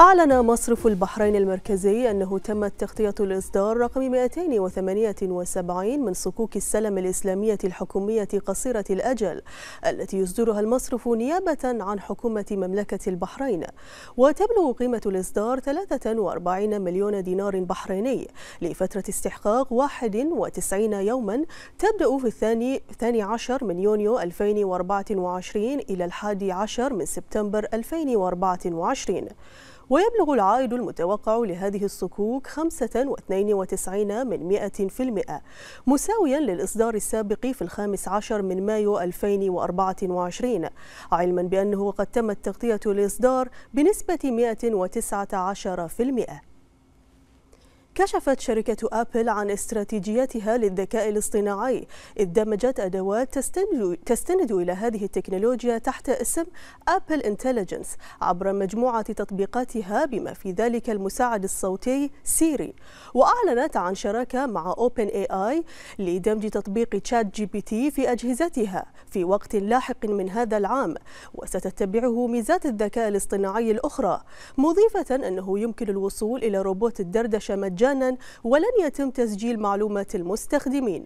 أعلن مصرف البحرين المركزي أنه تمت تغطية الإصدار رقم 278 من صكوك السلم الإسلامية الحكومية قصيرة الأجل التي يصدرها المصرف نيابة عن حكومة مملكة البحرين وتبلغ قيمة الإصدار 43 مليون دينار بحريني لفترة استحقاق 91 يوما تبدأ في الثاني 12 من يونيو 2024 إلى الحادي عشر من سبتمبر 2024 ويبلغ العائد المتوقع لهذه الصكوك 95 من 100% مساويا للإصدار السابق في الخامس عشر من مايو 2024 علما بأنه قد تمت تغطية الإصدار بنسبة 119% كشفت شركة أبل عن استراتيجيتها للذكاء الاصطناعي إذ دمجت أدوات تستند إلى هذه التكنولوجيا تحت اسم أبل انتليجنس عبر مجموعة تطبيقاتها بما في ذلك المساعد الصوتي سيري وأعلنت عن شراكة مع أوبن اي آي لدمج تطبيق تشات جي بي تي في أجهزتها في وقت لاحق من هذا العام وستتبعه ميزات الذكاء الاصطناعي الأخرى مضيفة أنه يمكن الوصول إلى روبوت الدردشة مجانا مجانا ولن يتم تسجيل معلومات المستخدمين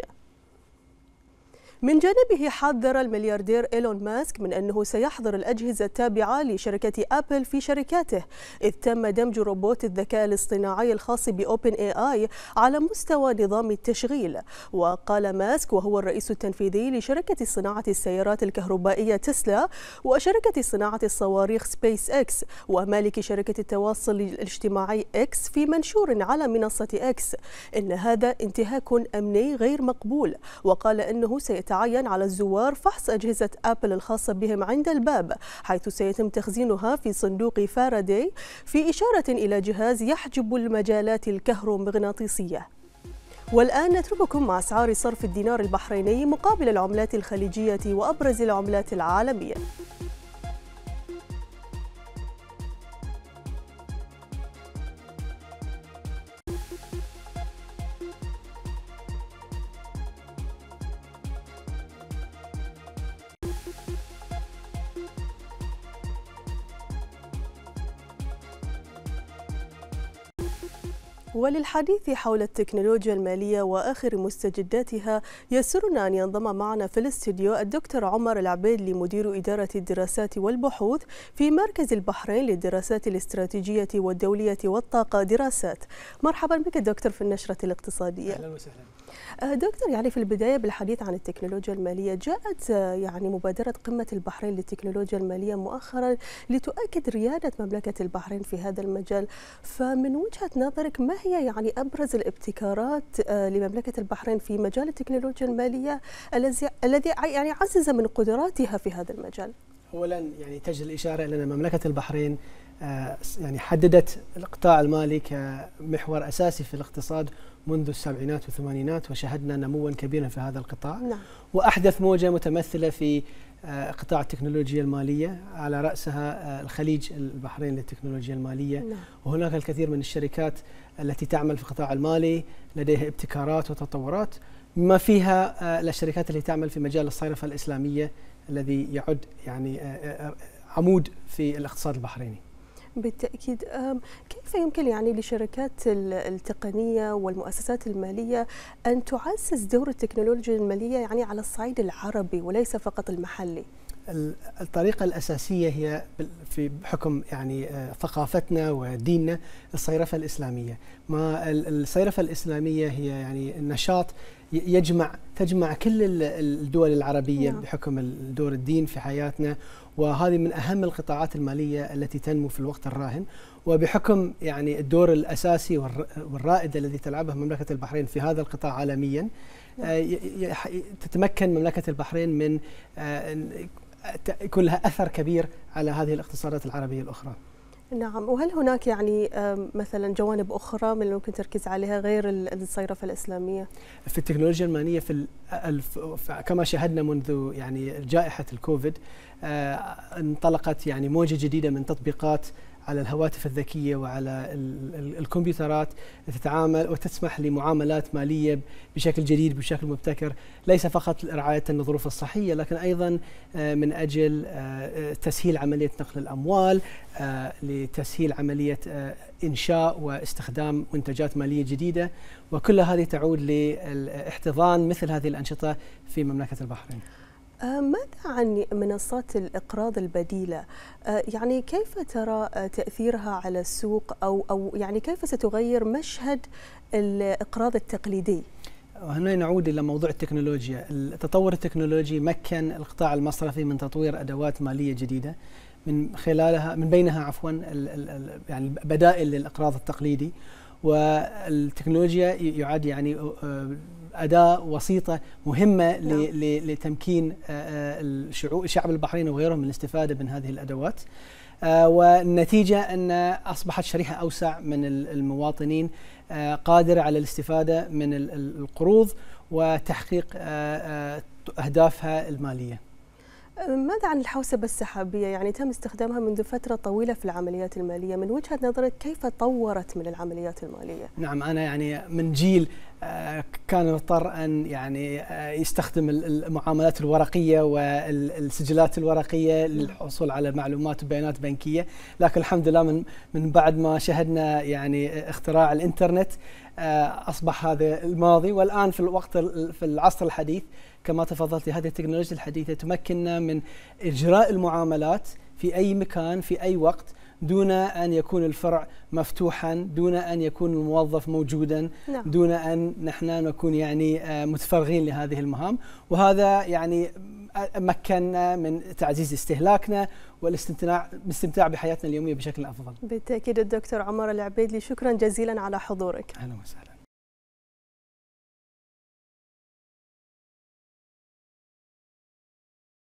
من جانبه حذر الملياردير إيلون ماسك من أنه سيحظر الأجهزة التابعة لشركة أبل في شركاته إذ تم دمج روبوت الذكاء الاصطناعي الخاص بأوبن اي آي على مستوى نظام التشغيل وقال ماسك وهو الرئيس التنفيذي لشركة صناعة السيارات الكهربائية تسلا وشركة صناعة الصواريخ سبيس إكس ومالك شركة التواصل الاجتماعي إكس في منشور على منصة إكس إن هذا انتهاك أمني غير مقبول وقال أنه سيتم يتعين على الزوار فحص أجهزة أبل الخاصة بهم عند الباب حيث سيتم تخزينها في صندوق فاراداي في إشارة إلى جهاز يحجب المجالات الكهرومغناطيسية والآن نترككم مع أسعار صرف الدينار البحريني مقابل العملات الخليجية وأبرز العملات العالمية وللحديث حول التكنولوجيا المالية وآخر مستجداتها يسرنا أن ينضم معنا في الاستديو الدكتور عمر العبيد لمدير إدارة الدراسات والبحوث في مركز البحرين للدراسات الاستراتيجية والدولية والطاقة دراسات مرحبا بك دكتور في النشرة الاقتصادية أهلا وسهلا آه، دكتور يعني في البدايه بالحديث عن التكنولوجيا الماليه جاءت آه، يعني مبادره قمه البحرين للتكنولوجيا الماليه مؤخرا لتؤكد رياده مملكه البحرين في هذا المجال فمن وجهه نظرك ما هي يعني ابرز الابتكارات آه، لمملكه البحرين في مجال التكنولوجيا الماليه الذي يعني عزز من قدراتها في هذا المجال؟ اولا يعني تجد الاشاره الى ان مملكه البحرين آه، يعني حددت القطاع المالي كمحور اساسي في الاقتصاد منذ السبعينات والثمانينات وشهدنا نموا كبيرا في هذا القطاع نعم. واحدث موجه متمثله في آه، قطاع التكنولوجيا الماليه على راسها آه، الخليج البحرين للتكنولوجيا الماليه نعم. وهناك الكثير من الشركات التي تعمل في القطاع المالي لديها ابتكارات وتطورات ما فيها الشركات التي تعمل في مجال الصيرفه الاسلاميه الذي يعد يعني آه، آه، آه، عمود في الاقتصاد البحريني بالتأكيد كيف يمكن يعني لشركات التقنية والمؤسسات المالية أن تعزز دور التكنولوجيا المالية يعني على الصعيد العربي وليس فقط المحلي؟ الطريقة الأساسية هي في حكم يعني آه، ثقافتنا وديننا الصيرفة الإسلامية ما الصيرفة الإسلامية هي يعني النشاط يجمع تجمع كل الدول العربية نعم. بحكم دور الدين في حياتنا وهذه من أهم القطاعات المالية التي تنمو في الوقت الراهن وبحكم يعني الدور الأساسي والرائد الذي تلعبه مملكة البحرين في هذا القطاع عالميا نعم. آه، تتمكن مملكة البحرين من آه، يكون لها أثر كبير على هذه الاقتصادات العربية الأخرى نعم وهل هناك يعني مثلا جوانب اخرى من اللي ممكن تركز عليها غير الصيرفه الاسلاميه؟ في التكنولوجيا الماليه في كما شاهدنا منذ يعني جائحه الكوفيد آه، انطلقت يعني موجه جديده من تطبيقات على الهواتف الذكيه وعلى الكمبيوترات تتعامل وتسمح لمعاملات ماليه بشكل جديد بشكل مبتكر ليس فقط رعايه الظروف الصحيه لكن ايضا آه، من اجل آه، تسهيل عمليه نقل الاموال آه، لتسهيل عمليه انشاء واستخدام منتجات ماليه جديده وكل هذه تعود لاحتضان مثل هذه الانشطه في مملكه البحرين. آه، ماذا عن منصات الإقراض البديلة؟ آه، يعني كيف ترى آه، تأثيرها على السوق أو أو يعني كيف ستغير مشهد الإقراض التقليدي؟ هنا نعود إلى موضوع التكنولوجيا، التطور التكنولوجي مكن القطاع المصرفي من تطوير أدوات مالية جديدة من خلالها من بينها عفوا يعني بدائل للإقراض التقليدي والتكنولوجيا يعاد يعني اداه وسيطه مهمه نعم. لتمكين آه، آه، الشعب البحريني وغيرهم من الاستفاده من هذه الادوات آه، والنتيجه ان اصبحت شريحه اوسع من المواطنين قادره على الاستفاده من القروض وتحقيق اهدافها الماليه. ماذا عن الحوسبة السحابية؟ يعني تم استخدامها منذ فترة طويلة في العمليات المالية، من وجهة نظرك كيف طورت من العمليات المالية؟ نعم أنا يعني من جيل كان يضطر ان يعني آه، يستخدم المعاملات الورقيه والسجلات الورقيه نعم. للحصول على معلومات وبيانات بنكيه، لكن الحمد لله من من بعد ما شهدنا يعني اختراع الانترنت آه، اصبح هذا الماضي والان في الوقت في العصر الحديث كما تفضلت هذه التكنولوجيا الحديثه تمكننا من اجراء المعاملات في اي مكان في اي وقت دون أن يكون الفرع مفتوحا دون أن يكون الموظف موجودا نعم. دون أن نحن نكون يعني آه، متفرغين لهذه المهام وهذا يعني آه، مكننا من تعزيز استهلاكنا والاستمتاع باستمتاع بحياتنا اليوميه بشكل افضل. بالتاكيد الدكتور عمر العبيدلي شكرا جزيلا على حضورك. اهلا وسهلا.